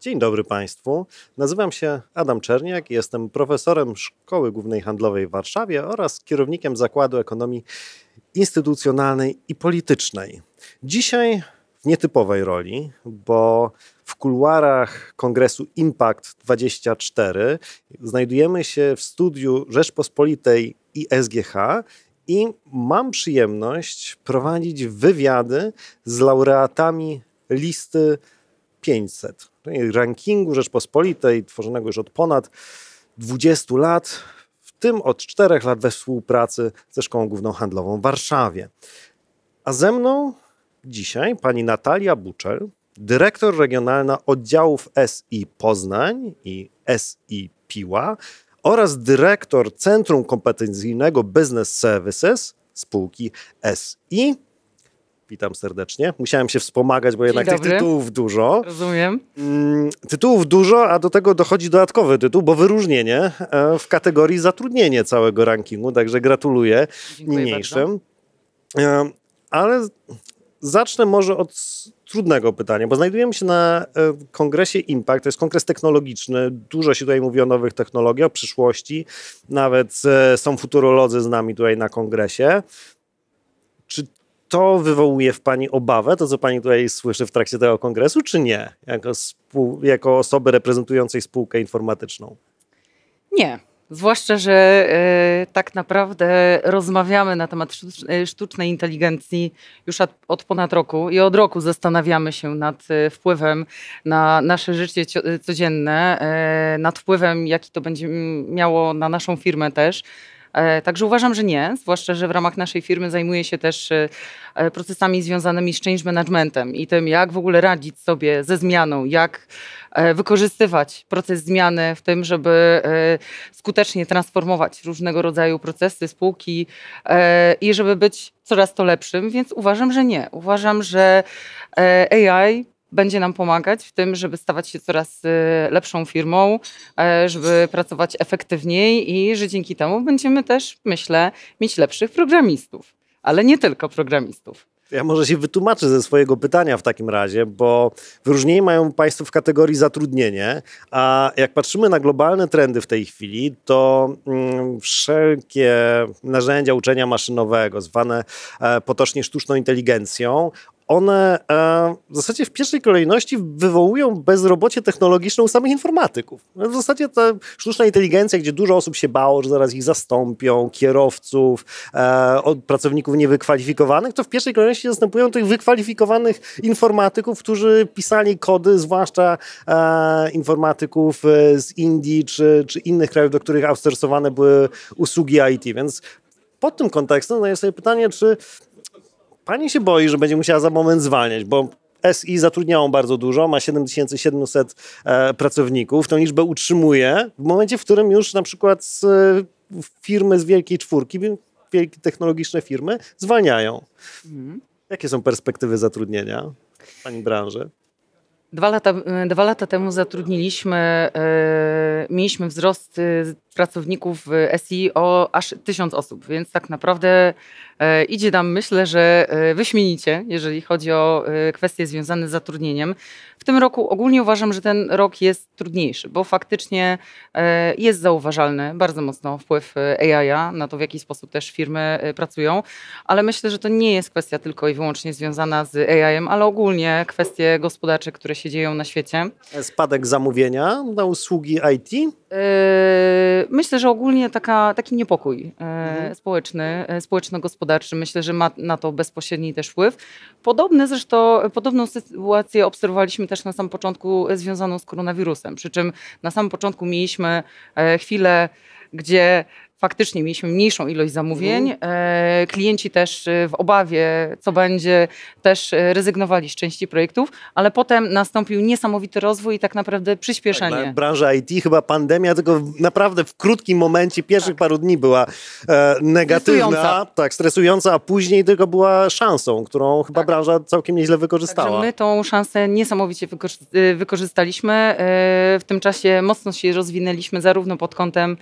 Dzień dobry Państwu. Nazywam się Adam Czerniak, jestem profesorem Szkoły Głównej Handlowej w Warszawie oraz kierownikiem Zakładu Ekonomii Instytucjonalnej i Politycznej. Dzisiaj w nietypowej roli, bo w kuluarach kongresu Impact 24 znajdujemy się w studiu Rzeczpospolitej i SGH i mam przyjemność prowadzić wywiady z laureatami listy 500. No rankingu Rzeczpospolitej, tworzonego już od ponad 20 lat, w tym od 4 lat we współpracy ze Szkołą Główną Handlową w Warszawie. A ze mną dzisiaj pani Natalia Buczel, dyrektor regionalna oddziałów SI Poznań i SI Piła oraz dyrektor Centrum Kompetencyjnego Business Services spółki SI Witam serdecznie. Musiałem się wspomagać, bo jednak tych tytułów dużo. Rozumiem. Mm, tytułów dużo, a do tego dochodzi dodatkowy tytuł, bo wyróżnienie e, w kategorii zatrudnienie całego rankingu, także gratuluję Dziękuję niniejszym. Bardzo. E, ale zacznę może od trudnego pytania, bo znajdujemy się na e, kongresie Impact, to jest kongres technologiczny, dużo się tutaj mówi o nowych technologiach, o przyszłości, nawet są futurolodzy z nami tutaj na kongresie. Czy to wywołuje w pani obawę, to co pani tutaj słyszy w trakcie tego kongresu, czy nie, jako, jako osoby reprezentującej spółkę informatyczną? Nie. Zwłaszcza, że y, tak naprawdę rozmawiamy na temat e, sztucznej inteligencji już od, od, ponad roku i od roku zastanawiamy się nad e, wpływem na nasze życie codzienne, y, nad wpływem, jaki to będzie miało na naszą firmę też. E, także uważam, że nie, zwłaszcza, że w ramach naszej firmy zajmuję się też e, e, procesami związanymi z change managementem i tym, jak w ogóle radzić sobie ze zmianą, jak wykorzystywać proces zmiany w tym, żeby skutecznie transformować różnego rodzaju procesy, spółki i żeby być coraz to lepszym, więc uważam, że nie. Uważam, że AI będzie nam pomagać w tym, żeby stawać się coraz y, lepszą firmą, e, żeby pracować efektywniej i że dzięki temu będziemy też, myślę, mieć lepszych programistów, ale nie tylko programistów. Ja może się wytłumaczę ze swojego pytania w takim razie, bo wyróżnienie mają Państwo w kategorii zatrudnienie, a jak patrzymy na globalne trendy w tej chwili, to mm, wszelkie narzędzia uczenia maszynowego, zwane e, potocznie sztuczną inteligencją, one e, w zasadzie w pierwszej kolejności wywołują bezrobocie technologiczne u samych informatyków. No, w zasadzie ta sztuczna inteligencja, gdzie dużo osób się bało, że zaraz ich zastąpią, kierowców, e, pracowników niewykwalifikowanych, to w pierwszej kolejności zastępują tych wykwalifikowanych informatyków, którzy pisali kody, zwłaszcza e, informatyków z Indii czy, czy innych krajów, do których outsourcowane były usługi IT. Więc pod tym kontekstem no, jest sobie pytanie, czy pani się boi, że będzie musiała za moment zwalniać, bo SI zatrudniało bardzo dużo, ma 7700 e, pracowników, tą liczbę utrzymuje w momencie, w którym już na przykład z, e, firmy z wielkiej czwórki, wielkie technologiczne firmy zwalniają. Mhm. Jakie są perspektywy zatrudnienia w Pani branży? Dwa lata, e, dwa lata temu zatrudniliśmy, e, mieliśmy wzrost e, pracowników y, SI o aż tysiąc osób, więc tak naprawdę e, idzie nam, myślę, że e, wyśmienicie, jeżeli chodzi o e, kwestie związane z zatrudnieniem. W tym roku ogólnie uważam, że ten rok jest trudniejszy, bo faktycznie jest zauważalny bardzo mocno wpływ AI-a na to, w jaki sposób też firmy pracują, ale myślę, że to nie jest kwestia tylko i wyłącznie związana z AI-em, ale ogólnie kwestie gospodarcze, które się dzieją na świecie. Spadek zamówienia na usługi IT? myślę, że ogólnie taka, taki niepokój e, mhm. społeczny, e, społeczno-gospodarczy, myślę, że ma na to bezpośredni też wpływ. Podobny zresztą, podobną sytuację obserwowaliśmy też na samym początku związaną z koronawirusem, przy czym na samym początku mieliśmy e, chwilę, gdzie faktycznie mieliśmy mniejszą ilość zamówień. Mhm. E, klienci też e, w obawie, co będzie, też e, rezygnowali z części projektów, ale potem nastąpił niesamowity rozwój i tak naprawdę przyspieszenie. Tak, no, branża IT, chyba pandemia, tylko naprawdę w krótkim momencie, pierwszych tak. paru dni była negatywna, stresująca. tak, stresująca, a później tylko była szansą, którą chyba tak. branża całkiem nieźle wykorzystała. Także my tą szansę niesamowicie wykorzystaliśmy. w tym czasie mocno się rozwinęliśmy zarówno pod kątem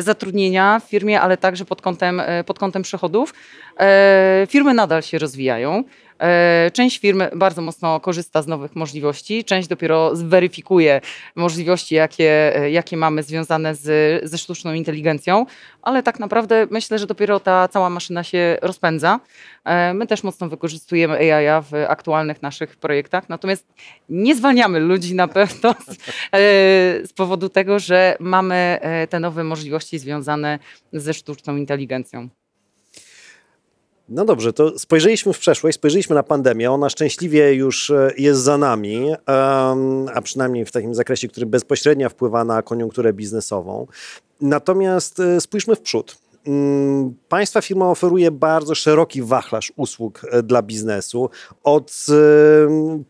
zatrudnienia, w firmie, ale także pod kątem, e, pod kątem przychodów. E, firmy nadal się rozwijają. E, część firm bardzo mocno korzysta z nowych możliwości, część dopiero zweryfikuje możliwości, jakie, jakie mamy związane z, ze sztuczną inteligencją, ale tak naprawdę myślę, że dopiero ta cała maszyna się rozpędza. E, my też mocno wykorzystujemy AI w aktualnych naszych projektach, natomiast nie zwalniamy ludzi na pewno z, e, z powodu tego, że mamy te nowe możliwości związane ze sztuczną inteligencją. No dobrze, to spojrzeliśmy w przeszłość, spojrzeliśmy na pandemię. Ona szczęśliwie już e, jest za nami, a przynajmniej w takim zakresie, który bezpośrednio wpływa na koniunkturę biznesową. Natomiast e, spójrzmy w przód. Mm, państwa firma oferuje bardzo szeroki wachlarz usług e, dla biznesu, od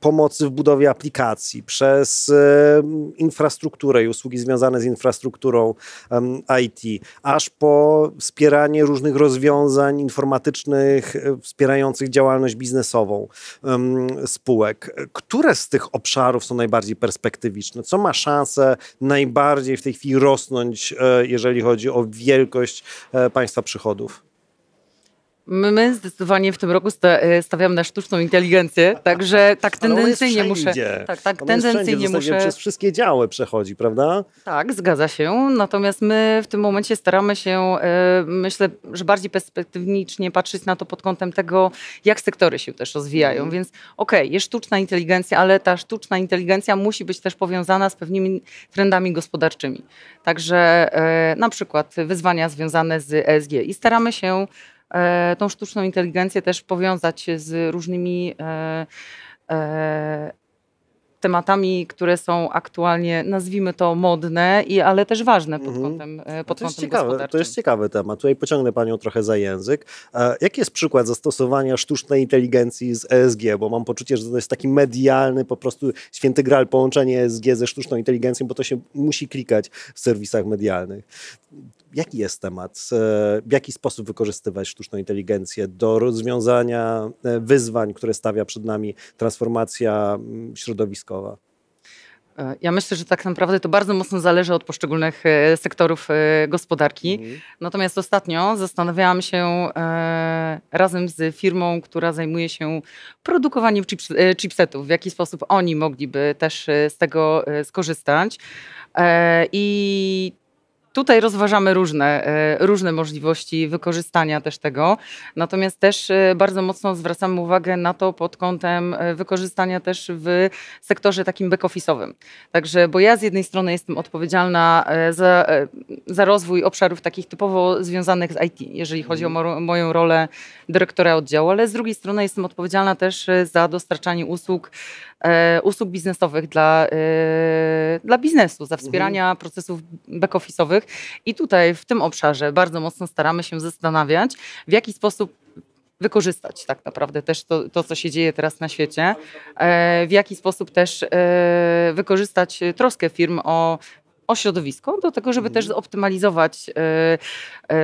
pomocy w budowie aplikacji, przez infrastrukturę i usługi związane z infrastrukturą IT, aż po wspieranie różnych rozwiązań informatycznych e, wspierających działalność biznesową spółek. Które z tych obszarów są najbardziej perspektywiczne? Co ma szansę najbardziej w tej chwili rosnąć, e, jeżeli chodzi o wielkość państwa przychodów. My zdecydowanie w tym roku e, stawiamy na sztuczną inteligencję, także tak tendencyjnie muszę. Tak, tak tendencyjnie muszę. Przez wszystkie działy przechodzi, prawda? Tak, zgadza się. Natomiast my w tym momencie staramy się, e, myślę, że bardziej perspektywnicznie patrzeć na to pod kątem tego, jak sektory się też rozwijają. Mhm. Więc okej, okay, jest sztuczna inteligencja, ale ta sztuczna inteligencja musi być też powiązana z pewnymi trendami gospodarczymi. Także e, na przykład wyzwania związane z ESG i staramy się E, tą sztuczną inteligencję też powiązać z różnymi e, e, tematami, które są aktualnie, nazwijmy to, modne, i, ale też ważne pod mhm. kątem, mhm. pod to kątem ciekawe, To jest ciekawy temat. Tutaj pociągnę Panią trochę za język. jaki jest przykład zastosowania sztucznej inteligencji z ESG? Bo mam poczucie, że to jest taki medialny, po prostu święty gral połączenie ESG ze sztuczną inteligencją, bo to się musi klikać w serwisach medialnych jaki jest temat? E, w jaki sposób wykorzystywać sztuczną inteligencję do rozwiązania e, wyzwań, które stawia przed nami transformacja środowiskowa? E, ja myślę, że tak naprawdę to bardzo mocno zależy od poszczególnych sektorów gospodarki. Mhm. Natomiast ostatnio zastanawiałam się razem z firmą, która zajmuje się produkowaniem chipsetów, w jaki sposób oni mogliby też z tego skorzystać. I tutaj rozważamy różne, e, różne możliwości wykorzystania też tego. Natomiast też e, bardzo mocno zwracamy uwagę na to pod kątem e, wykorzystania też w sektorze takim back-office'owym. Także, bo ja z jednej strony jestem odpowiedzialna za, za rozwój obszarów takich typowo związanych z IT, jeżeli chodzi o mhm. moją rolę dyrektora oddziału, ale z drugiej strony jestem odpowiedzialna też za dostarczanie usług E, usług biznesowych dla, e, dla biznesu, za wspierania mhm. procesów back-office'owych. I tutaj w tym obszarze bardzo mocno staramy się zastanawiać, w jaki sposób wykorzystać tak naprawdę też to, to, co się dzieje teraz na świecie, e, w jaki sposób też wykorzystać troskę firm o o środowisko, do tego, żeby też mhm. zoptymalizować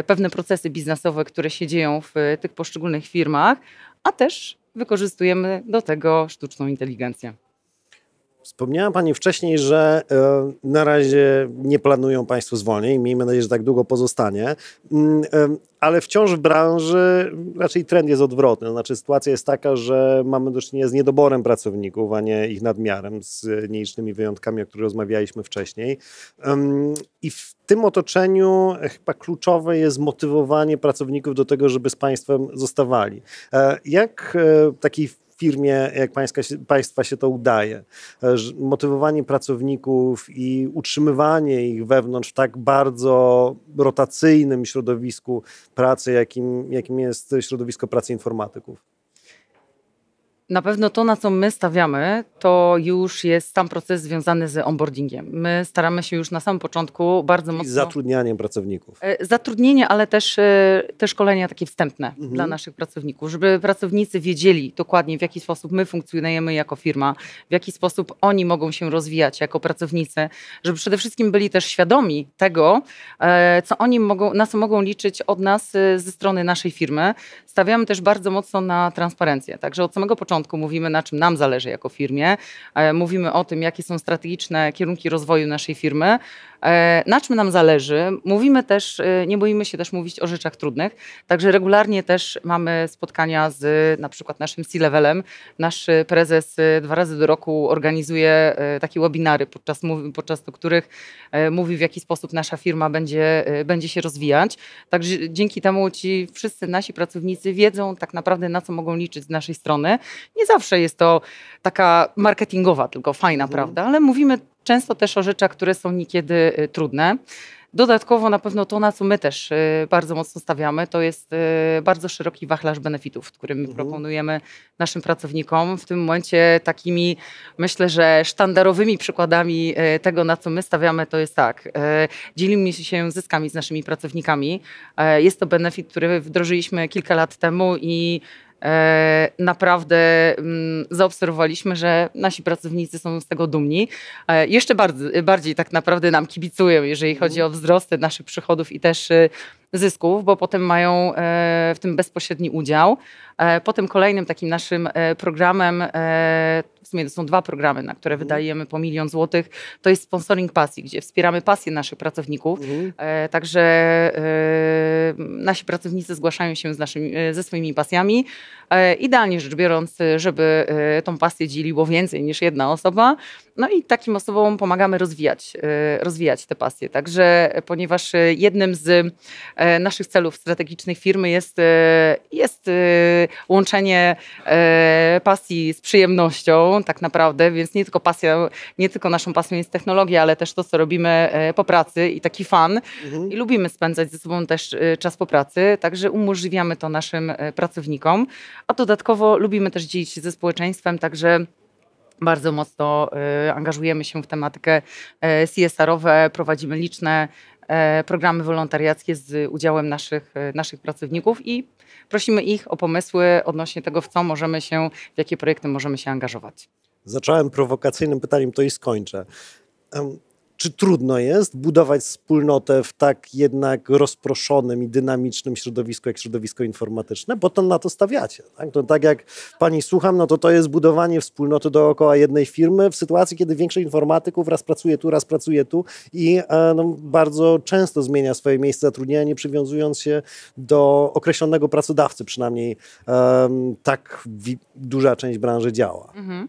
pewne procesy biznesowe, które się dzieją w tych poszczególnych firmach, a też wykorzystujemy do tego sztuczną inteligencję. Wspomniała Pani wcześniej, że e, na razie nie planują Państwo zwolnień. Miejmy nadzieję, że tak długo pozostanie. Mm, ale wciąż w branży raczej trend jest odwrotny. znaczy sytuacja jest taka, że mamy do czynienia z niedoborem pracowników, a nie ich nadmiarem, z nielicznymi wyjątkami, o których rozmawialiśmy wcześniej. I w tym otoczeniu chyba kluczowe jest motywowanie pracowników do tego, żeby z państwem zostawali. E, jak e, takiej firmie jak pańska, państwa się to udaje. E, motywowanie pracowników i utrzymywanie ich wewnątrz w tak bardzo rotacyjnym środowisku pracy, jakim, jakim jest środowisko pracy informatyków na pewno to, na co my stawiamy, to już jest sam proces związany z onboardingiem. My staramy się już na samym początku bardzo mocno. I zatrudnianiem pracowników. E, zatrudnienie, ale też e, te szkolenia takie wstępne mhm. dla naszych pracowników, żeby pracownicy wiedzieli dokładnie, w jaki sposób my funkcjonujemy jako firma, w jaki sposób oni mogą się rozwijać jako pracownicy, żeby przede wszystkim byli też świadomi tego, e, co oni mogą, na co mogą liczyć od nas ze strony naszej firmy. Stawiamy też bardzo mocno na transparencję. Także od samego początku początku mówimy, na czym nam zależy jako firmie, e, mówimy o tym, jakie są strategiczne kierunki rozwoju naszej firmy, e, na czym nam zależy. Mówimy też, e, nie boimy się też mówić o rzeczach trudnych, także regularnie też mamy spotkania z na przykład naszym C-levelem. Nasz prezes dwa razy do roku organizuje takie webinary, podczas, podczas których mówi, w jaki sposób nasza firma będzie, będzie się rozwijać. Także dzięki temu ci wszyscy nasi pracownicy wiedzą tak naprawdę, na co mogą liczyć z naszej strony. Nie zawsze jest to taka marketingowa, tylko fajna, mhm. prawda? Ale mówimy często też o rzeczach, które są niekiedy y, trudne. Dodatkowo na pewno to, na co my też y, bardzo mocno stawiamy, to jest y, bardzo szeroki wachlarz benefitów, który my mhm. proponujemy naszym pracownikom. W tym momencie takimi, myślę, że sztandarowymi przykładami tego, na co my stawiamy, to jest tak. Dzielimy się zyskami z naszymi pracownikami. Jest to benefit, który wdrożyliśmy kilka lat temu i E, naprawdę mm, zaobserwowaliśmy, że nasi pracownicy są z tego dumni. E, jeszcze bardziej, bardziej tak naprawdę nam kibicują, jeżeli chodzi mhm. o wzrosty naszych przychodów i też y, zysków, bo potem mają e, w tym bezpośredni udział. E, potem kolejnym takim naszym e, programem, w sumie to są dwa programy, na które mhm. wydajemy po milion złotych, to jest sponsoring pasji, gdzie wspieramy pasję naszych pracowników. Mhm. Także nasi pracownicy zgłaszają się z naszymi, ze swoimi pasjami. Idealnie rzecz biorąc, żeby tą pasję dzieliło więcej niż jedna osoba. No i takim osobom pomagamy rozwijać, rozwijać te pasje. Także ponieważ jednym z E, naszych celów strategicznych firmy jest, e, jest e, łączenie pasji z przyjemnością, tak naprawdę, więc nie tylko pasja, nie tylko naszą pasją jest technologia, ale też to, co robimy po pracy i taki fan. Mhm. I lubimy spędzać ze sobą też czas po pracy, także umożliwiamy to naszym pracownikom, a dodatkowo lubimy też dzielić się ze społeczeństwem, także bardzo mocno angażujemy się w tematykę CSR-owe, prowadzimy liczne E, programy wolontariackie z udziałem naszych, e, naszych pracowników i prosimy ich o pomysły odnośnie tego, w co możemy się, w jakie projekty możemy się angażować. Zacząłem prowokacyjnym pytaniem, to i skończę. Czy trudno jest budować wspólnotę w tak jednak rozproszonym i dynamicznym środowisku jak środowisko informatyczne? Bo to na to stawiacie. Tak, to tak jak pani słucham, no to to jest budowanie wspólnoty dookoła jednej firmy w sytuacji, kiedy większość informatyków raz pracuje tu, raz pracuje tu i e, no, bardzo często zmienia swoje miejsce zatrudnienia, nie przywiązując się do określonego pracodawcy, przynajmniej tak duża część branży działa. Mhm.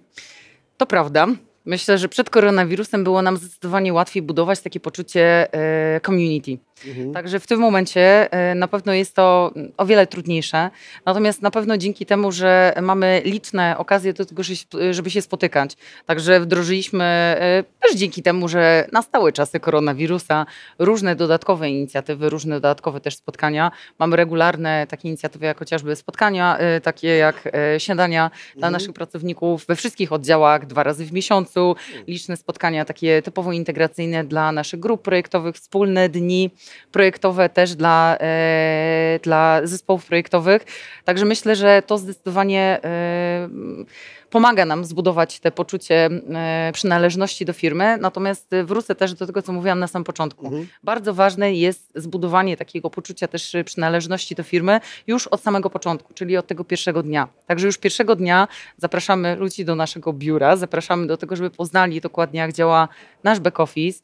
To prawda. Myślę, że przed koronawirusem było nam zdecydowanie łatwiej budować takie poczucie e, community. Mhm. Także w tym momencie e, na pewno jest to o wiele trudniejsze. Natomiast na pewno dzięki temu, że mamy liczne okazje do tego, żeby się spotykać. Także wdrożyliśmy e, też dzięki temu, że nastały czasy koronawirusa, różne dodatkowe inicjatywy, różne dodatkowe też spotkania. Mamy regularne takie inicjatywy, jak chociażby spotkania, e, takie jak śniadania mhm. dla naszych pracowników we wszystkich oddziałach dwa razy w miesiącu, mhm. liczne spotkania takie typowo integracyjne dla naszych grup projektowych, wspólne dni projektowe też dla, e, dla zespołów projektowych. Także myślę, że to zdecydowanie e, pomaga nam zbudować te poczucie e, przynależności do firmy. Natomiast e, wrócę też do tego, co mówiłam na samym początku. Mhm. Bardzo ważne jest zbudowanie takiego poczucia też e, przynależności do firmy już od samego początku, czyli od tego pierwszego dnia. Także już pierwszego dnia zapraszamy ludzi do naszego biura, zapraszamy do tego, żeby poznali dokładnie, jak działa nasz back office.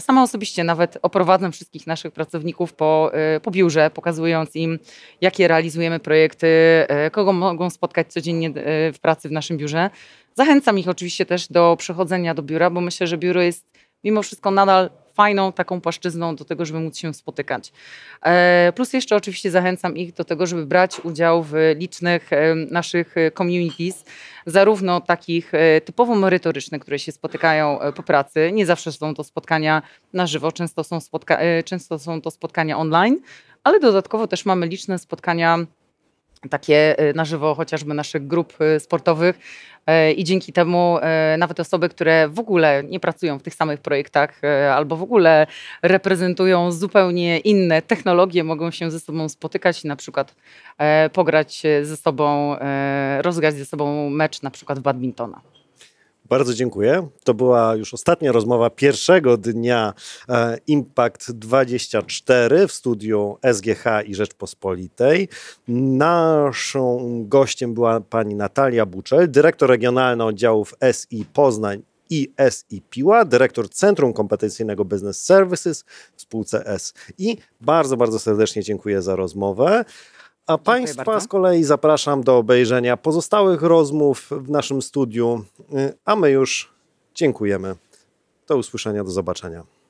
Sama osobiście nawet oprowadzam wszystkich naszych pracowników po, po biurze, pokazując im, jakie realizujemy projekty, kogo mogą spotkać codziennie w pracy w naszym biurze biurze. Zachęcam ich oczywiście też do przychodzenia do biura, bo myślę, że biuro jest mimo wszystko nadal fajną taką płaszczyzną do tego, żeby móc się spotykać. E, plus jeszcze oczywiście zachęcam ich do tego, żeby brać udział w licznych e, naszych e, communities, zarówno takich typowo merytorycznych, które się spotykają po pracy. Nie zawsze są to spotkania na żywo, często są, spotka często są to spotkania online, ale dodatkowo też mamy liczne spotkania takie y, na żywo chociażby naszych grup y, sportowych e, i dzięki temu e, nawet osoby, które w ogóle nie pracują w tych samych projektach e, albo w ogóle reprezentują zupełnie inne technologie, mogą się ze sobą spotykać i na przykład pograć ze sobą, rozgrać ze sobą mecz na przykład w badmintona. Bardzo dziękuję. To była już ostatnia rozmowa pierwszego dnia e, Impact 24 w studiu SGH i Rzeczpospolitej. Naszą gościem była pani Natalia Buczel, dyrektor regionalna oddziałów SI Poznań i SI Piła, dyrektor Centrum Kompetencyjnego Business Services w spółce SI. Bardzo, bardzo serdecznie dziękuję za rozmowę. A Państwa z kolei zapraszam do obejrzenia pozostałych rozmów w naszym studiu, y, a my już dziękujemy. Do usłyszenia, do zobaczenia.